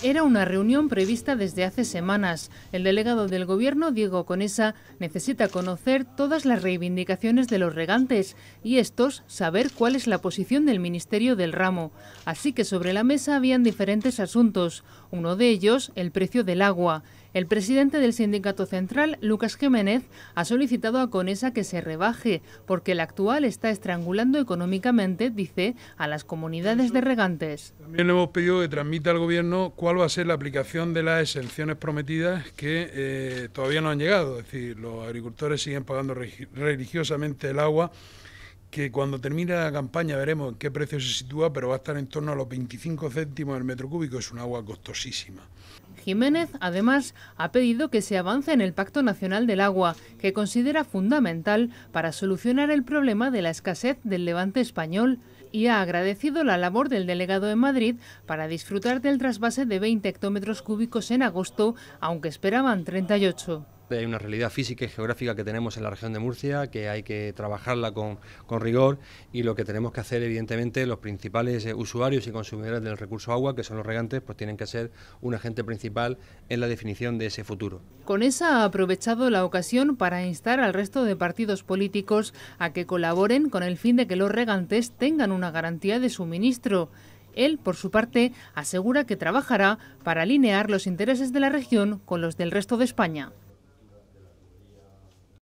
Era una reunión prevista desde hace semanas. El delegado del Gobierno, Diego Conesa, necesita conocer todas las reivindicaciones de los regantes y estos saber cuál es la posición del Ministerio del Ramo. Así que sobre la mesa habían diferentes asuntos. Uno de ellos, el precio del agua. El presidente del sindicato central, Lucas Jiménez, ha solicitado a Conesa que se rebaje porque el actual está estrangulando económicamente, dice, a las comunidades de regantes. También le hemos pedido que transmita al gobierno cuál va a ser la aplicación de las exenciones prometidas que eh, todavía no han llegado. Es decir, los agricultores siguen pagando religiosamente el agua que cuando termine la campaña veremos en qué precio se sitúa, pero va a estar en torno a los 25 céntimos el metro cúbico, es un agua costosísima. Jiménez, además, ha pedido que se avance en el Pacto Nacional del Agua, que considera fundamental para solucionar el problema de la escasez del levante español, y ha agradecido la labor del delegado en Madrid para disfrutar del trasvase de 20 hectómetros cúbicos en agosto, aunque esperaban 38 hay una realidad física y geográfica que tenemos en la región de Murcia, que hay que trabajarla con, rigor y lo que tenemos que hacer, evidentemente, los principales eh, usuarios y consumidores del recurso agua, que son los regantes, pues tienen que ser un agente principal en la definición de ese futuro. Con esa ha aprovechado la ocasión para instar al resto de partidos políticos a que colaboren con el fin de que los regantes tengan una garantía de suministro. Él, por su parte, asegura que trabajará para alinear los intereses de la región con los del resto de España.